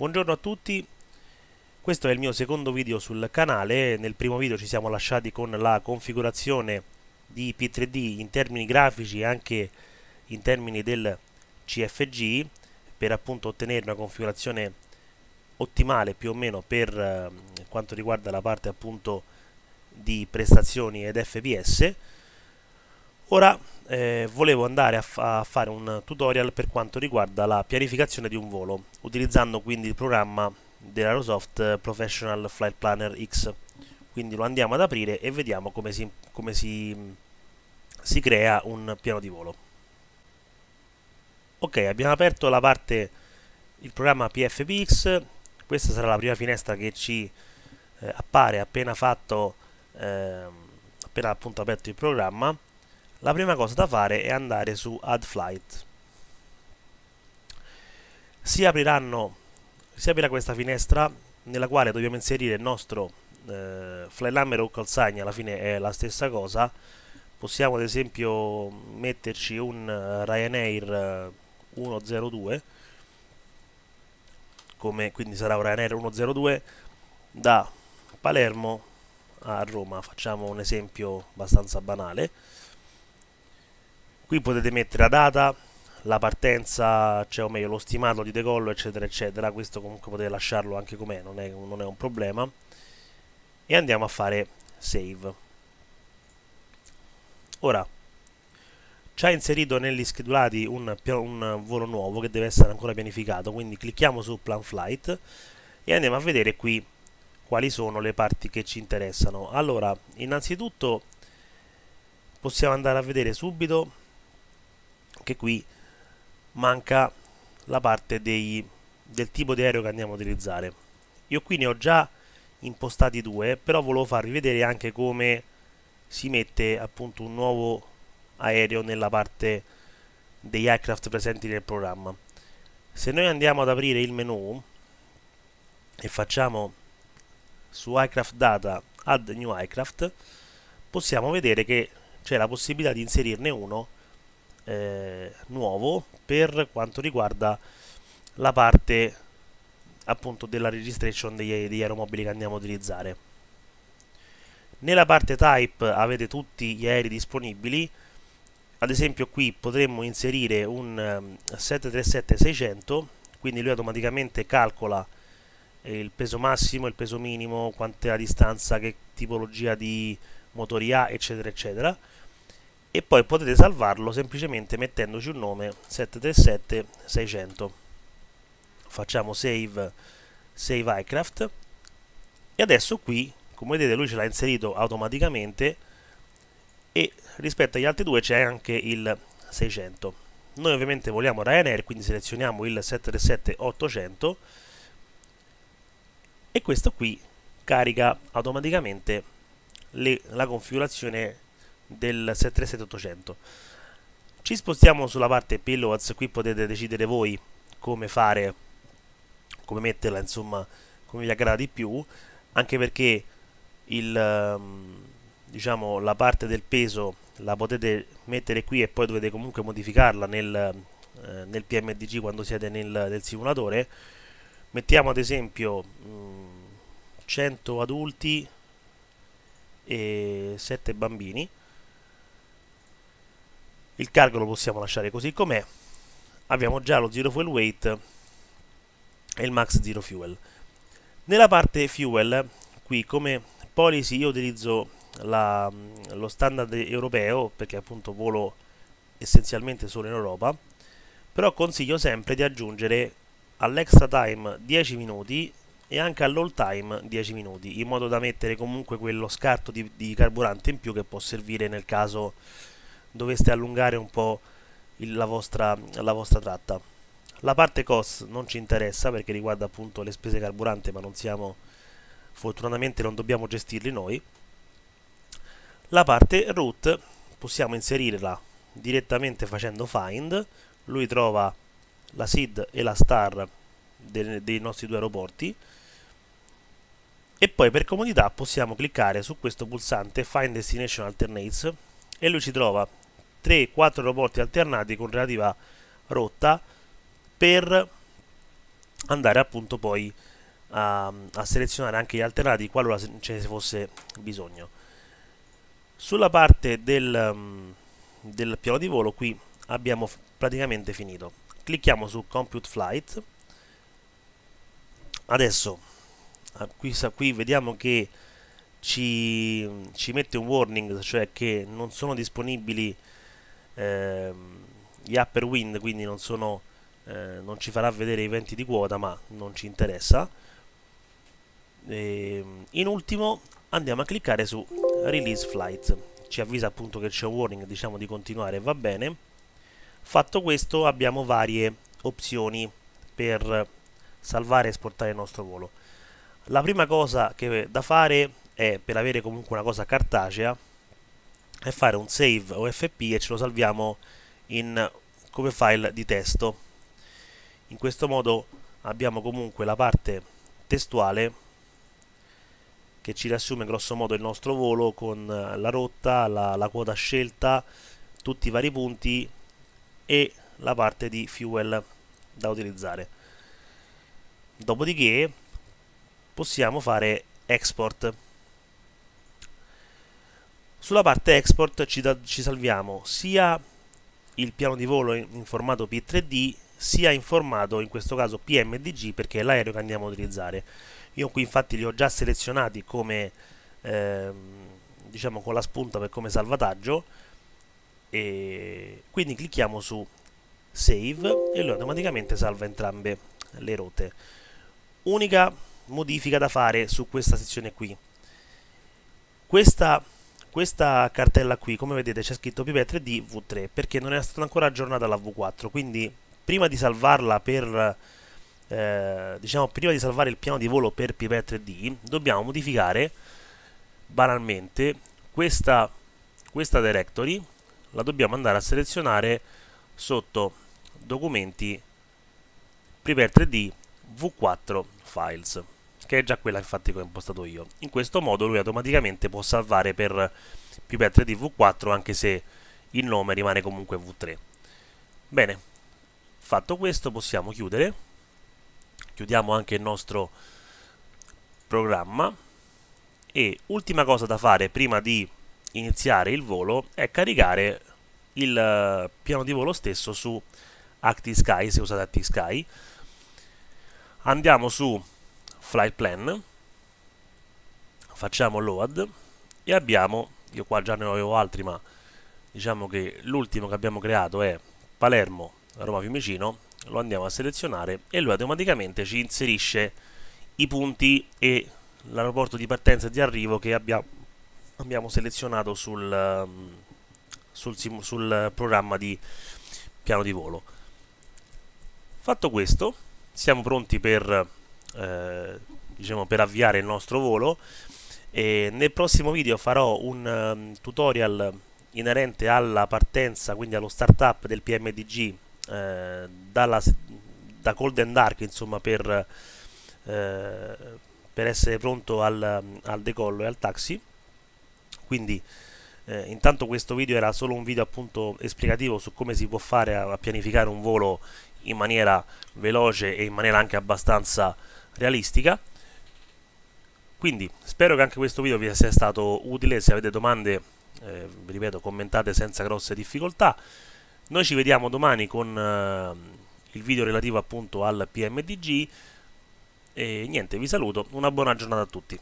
Buongiorno a tutti, questo è il mio secondo video sul canale, nel primo video ci siamo lasciati con la configurazione di P3D in termini grafici e anche in termini del CFG per appunto ottenere una configurazione ottimale più o meno per ehm, quanto riguarda la parte appunto di prestazioni ed FPS Ora eh, volevo andare a, fa a, fare un tutorial per quanto riguarda la pianificazione di un volo, utilizzando quindi il programma dell'Aerosoft Professional Flight Planner X. Quindi lo andiamo ad aprire e vediamo come si, come si, si crea un piano di volo. Ok, abbiamo aperto la parte, il programma PFPX, questa sarà la prima finestra che ci eh, appare appena fatto, eh, appena appunto aperto il programma la prima cosa da fare è andare su Add Flight. Si, apriranno, si aprirà questa finestra nella quale dobbiamo inserire il nostro eh, flylammer o call alla fine è la stessa cosa. Possiamo ad esempio metterci un eh, Ryanair 102 eh, come quindi sarà un Ryanair 102 da Palermo a Roma facciamo un esempio abbastanza banale qui potete mettere la data la partenza cioè o meglio lo stimato di decollo eccetera eccetera questo comunque potete lasciarlo anche com'è non, non è un problema e andiamo a fare save ora ci ha inserito negli schedulati un, un, volo nuovo che deve essere ancora pianificato quindi clicchiamo su plan flight e andiamo a vedere qui quali sono le parti che ci interessano allora innanzitutto possiamo andare a vedere subito anche qui manca la parte dei, del tipo di aereo che andiamo a utilizzare io qui ne ho già impostati due però volevo farvi vedere anche come si mette appunto un nuovo aereo nella parte degli aircraft presenti nel programma se noi andiamo ad aprire il menu e facciamo su aircraft data add new aircraft possiamo vedere che c'è la possibilità di inserirne uno eh, nuovo per quanto riguarda la parte appunto della registration degli, degli aeromobili che andiamo a utilizzare nella parte type avete tutti gli aerei disponibili ad esempio qui potremmo inserire un 737-600 ehm, quindi lui automaticamente calcola eh, il peso massimo, il peso minimo, quant'è la distanza, che tipologia di motori ha eccetera eccetera e poi potete salvarlo semplicemente mettendoci un nome 737 600 facciamo save save iCraft e adesso qui come vedete lui ce l'ha inserito automaticamente e rispetto agli altri due c'è anche il 600 noi ovviamente vogliamo Ryanair quindi selezioniamo il 737 800 e questo qui carica automaticamente le, la configurazione del 737 Ci spostiamo sulla parte payloads, qui potete decidere voi come fare, come metterla, insomma, come vi aggrada di più, anche perché il, ehm, diciamo, la parte del peso la potete mettere qui e poi dovete comunque modificarla nel, eh, nel PMDG quando siete nel, nel, simulatore. Mettiamo ad esempio mh, mm, 100 adulti e 7 bambini il cargo lo possiamo lasciare così com'è abbiamo già lo zero fuel weight e il max zero fuel nella parte fuel qui come policy io utilizzo la, lo standard europeo perché appunto volo essenzialmente solo in Europa però consiglio sempre di aggiungere all'extra time 10 minuti e anche all'all time 10 minuti in modo da mettere comunque quello scarto di, di carburante in più che può servire nel caso doveste allungare un po' il, la, vostra, la vostra tratta. La parte cost non ci interessa perché riguarda appunto le spese carburante ma non siamo, fortunatamente non dobbiamo gestirli noi. La parte root possiamo inserirla direttamente facendo find, lui trova la SID e la star dei, dei nostri due aeroporti e poi per comodità possiamo cliccare su questo pulsante Find Destination Alternates e lui ci trova 3-4 aeroporti alternati con relativa rotta per andare appunto poi a, a selezionare anche gli alternati qualora ce ne fosse bisogno. Sulla parte del, mm, del piano di volo qui abbiamo praticamente finito. Clicchiamo su Compute Flight. Adesso ah, qui, qui vediamo che ci, ci, mette un warning, cioè che non sono disponibili ehm, gli upper wind quindi non, sono, eh, non ci farà vedere i venti di quota ma non ci interessa e, ehm, in ultimo andiamo a cliccare su release flight ci avvisa appunto che c'è un warning diciamo di continuare va bene fatto questo abbiamo varie opzioni per salvare e esportare il nostro volo la prima cosa che da fare è per avere comunque una cosa cartacea e fare un save OFP e ce lo salviamo in, come file di testo. In questo modo abbiamo comunque la parte testuale che ci riassume grosso modo il nostro volo con la rotta, la, la quota scelta, tutti i vari punti e la parte di fuel da utilizzare. Dopodiché possiamo fare export. Sulla parte export ci, da, ci salviamo sia il piano di volo in, in formato P3D sia in formato, in questo caso PMDG, perché è l'aereo che andiamo a utilizzare. Io qui infatti li ho già selezionati come, ehm, diciamo, con la spunta per come salvataggio. E quindi clicchiamo su Save e lui automaticamente salva entrambe le rote. Unica modifica da fare su questa sezione qui. Questa questa cartella qui come vedete c'è scritto P3 d V3 perché non è stata ancora aggiornata la V4 quindi prima di salvarla per eh, diciamo prima di salvare il piano di volo per Pipet 3D dobbiamo modificare banalmente questa, questa directory la dobbiamo andare a selezionare sotto documenti Prepare 3D V4 Files che è già quella infatti che ho impostato io. In questo modo lui automaticamente può salvare per più pietre di V4 anche se il nome rimane comunque V3. Bene, fatto questo possiamo chiudere. Chiudiamo anche il nostro programma. E ultima cosa da fare prima di iniziare il volo è caricare il eh, piano di volo stesso su ActiSky, se usate ActiSky. Andiamo su flight plan, facciamo load e abbiamo, io qua già ne avevo altri ma diciamo che l'ultimo che abbiamo creato è Palermo, Roma Fiumicino, lo andiamo a selezionare e lui automaticamente ci inserisce i punti e l'aeroporto di partenza e di arrivo che abbiamo, abbiamo selezionato sul, ehm, sul, sul programma di piano di volo. Fatto questo, siamo pronti per eh, diciamo per avviare il nostro volo e nel prossimo video farò un um, tutorial inerente alla partenza quindi allo startup del PMDG eh, dalla, da Cold and Dark insomma per, eh, per essere pronto al, al, decollo e al taxi quindi eh, intanto questo video era solo un video appunto esplicativo su come si può fare a, a pianificare un volo in maniera veloce e in maniera anche abbastanza realistica. Quindi spero che anche questo video vi sia stato utile, se avete domande, eh, vi ripeto, commentate senza grosse difficoltà. Noi ci vediamo domani con eh, il video relativo appunto al PMDG e niente, vi saluto, una buona giornata a tutti.